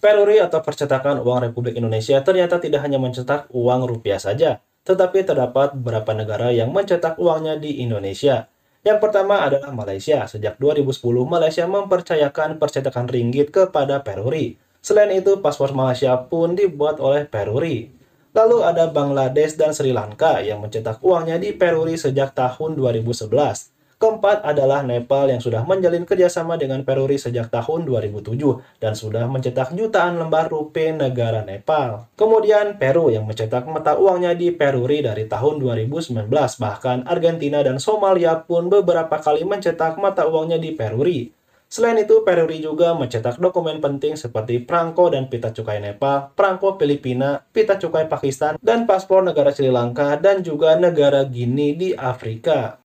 Peruri atau percetakan uang Republik Indonesia ternyata tidak hanya mencetak uang rupiah saja, tetapi terdapat beberapa negara yang mencetak uangnya di Indonesia. Yang pertama adalah Malaysia. Sejak 2010, Malaysia mempercayakan percetakan ringgit kepada Peruri. Selain itu, paspor Malaysia pun dibuat oleh Peruri. Lalu ada Bangladesh dan Sri Lanka yang mencetak uangnya di Peruri sejak tahun 2011. Keempat adalah Nepal yang sudah menjalin kerjasama dengan Peruri sejak tahun 2007 dan sudah mencetak jutaan lembar rupiah negara Nepal. Kemudian Peru yang mencetak mata uangnya di Peruri dari tahun 2019, bahkan Argentina dan Somalia pun beberapa kali mencetak mata uangnya di Peruri. Selain itu, Peruri juga mencetak dokumen penting seperti perangko dan pita cukai Nepal, perangko Filipina, pita cukai Pakistan, dan paspor negara Sri Lanka, dan juga negara Guinea di Afrika.